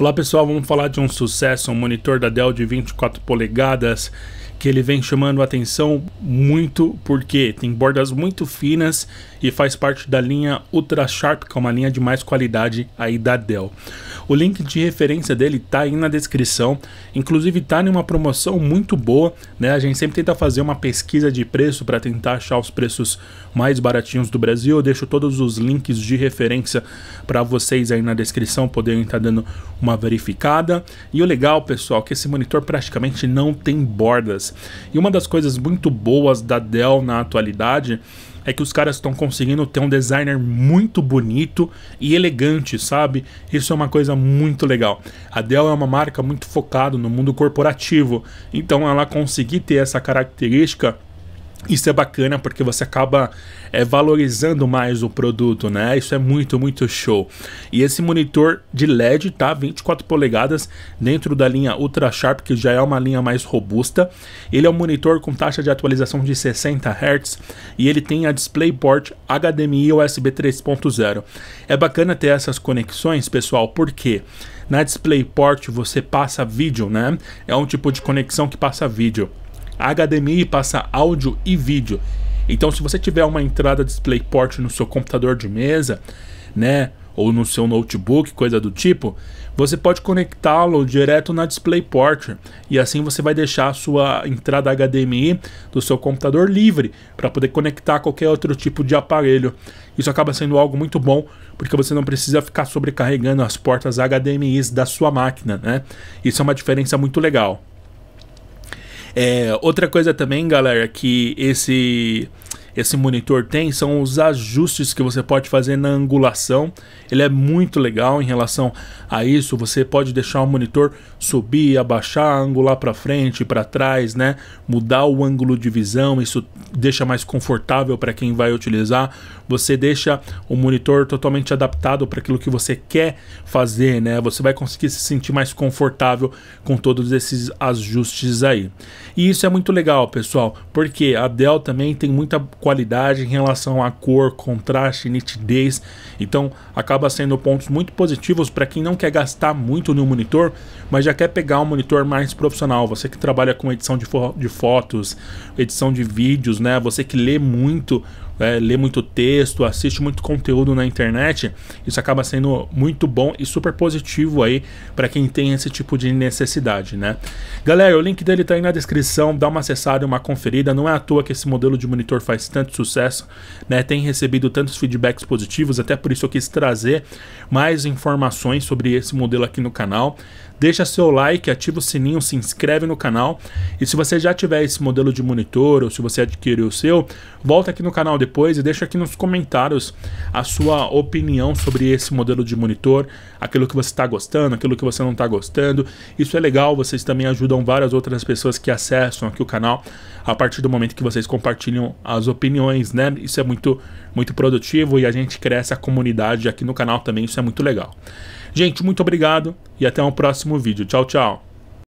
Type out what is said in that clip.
Olá pessoal, vamos falar de um sucesso, um monitor da Dell de 24 polegadas que ele vem chamando atenção muito porque tem bordas muito finas e faz parte da linha Ultra Sharp, que é uma linha de mais qualidade aí da Dell. O link de referência dele tá aí na descrição, inclusive tá em uma promoção muito boa, né? A gente sempre tenta fazer uma pesquisa de preço para tentar achar os preços mais baratinhos do Brasil. Eu deixo todos os links de referência para vocês aí na descrição poderem estar tá dando uma uma verificada. E o legal, pessoal, é que esse monitor praticamente não tem bordas. E uma das coisas muito boas da Dell na atualidade é que os caras estão conseguindo ter um designer muito bonito e elegante, sabe? Isso é uma coisa muito legal. A Dell é uma marca muito focada no mundo corporativo, então ela conseguir ter essa característica isso é bacana porque você acaba é, valorizando mais o produto, né? Isso é muito, muito show. E esse monitor de LED, tá? 24 polegadas dentro da linha Ultra Sharp, que já é uma linha mais robusta. Ele é um monitor com taxa de atualização de 60 Hz e ele tem a DisplayPort HDMI USB 3.0. É bacana ter essas conexões, pessoal, porque na DisplayPort você passa vídeo, né? É um tipo de conexão que passa vídeo a HDMI passa áudio e vídeo. Então, se você tiver uma entrada DisplayPort no seu computador de mesa, né, ou no seu notebook, coisa do tipo, você pode conectá-lo direto na DisplayPort e assim você vai deixar a sua entrada HDMI do seu computador livre para poder conectar qualquer outro tipo de aparelho. Isso acaba sendo algo muito bom porque você não precisa ficar sobrecarregando as portas HDMI da sua máquina, né? Isso é uma diferença muito legal. É, outra coisa também, galera, que esse esse monitor tem são os ajustes que você pode fazer na angulação. Ele é muito legal em relação a isso. Você pode deixar o monitor subir, abaixar, angular para frente, para trás, né? Mudar o ângulo de visão. Isso deixa mais confortável para quem vai utilizar. Você deixa o monitor totalmente adaptado para aquilo que você quer fazer, né? Você vai conseguir se sentir mais confortável com todos esses ajustes aí. E isso é muito legal, pessoal, porque a Dell também tem muita qualidade qualidade em relação à cor, contraste, nitidez. Então, acaba sendo pontos muito positivos para quem não quer gastar muito no monitor, mas já quer pegar um monitor mais profissional. Você que trabalha com edição de, fo de fotos, edição de vídeos, né? Você que lê muito, é, lê muito texto, assiste muito conteúdo na internet, isso acaba sendo muito bom e super positivo aí para quem tem esse tipo de necessidade, né? Galera, o link dele tá aí na descrição, dá uma acessada, uma conferida. Não é à toa que esse modelo de monitor faz tanto sucesso, né? Tem recebido tantos feedbacks positivos, até por isso eu quis trazer mais informações sobre esse modelo aqui no canal. Deixa seu like, ativa o sininho, se inscreve no canal. E se você já tiver esse modelo de monitor ou se você adquiriu o seu, volta aqui no canal depois e deixa aqui nos comentários a sua opinião sobre esse modelo de monitor, aquilo que você está gostando, aquilo que você não está gostando. Isso é legal, vocês também ajudam várias outras pessoas que acessam aqui o canal a partir do momento que vocês compartilham as opiniões, né? Isso é muito, muito produtivo e a gente cresce a comunidade aqui no canal também, isso é muito legal. Gente, muito obrigado e até um próximo vídeo. Tchau, tchau.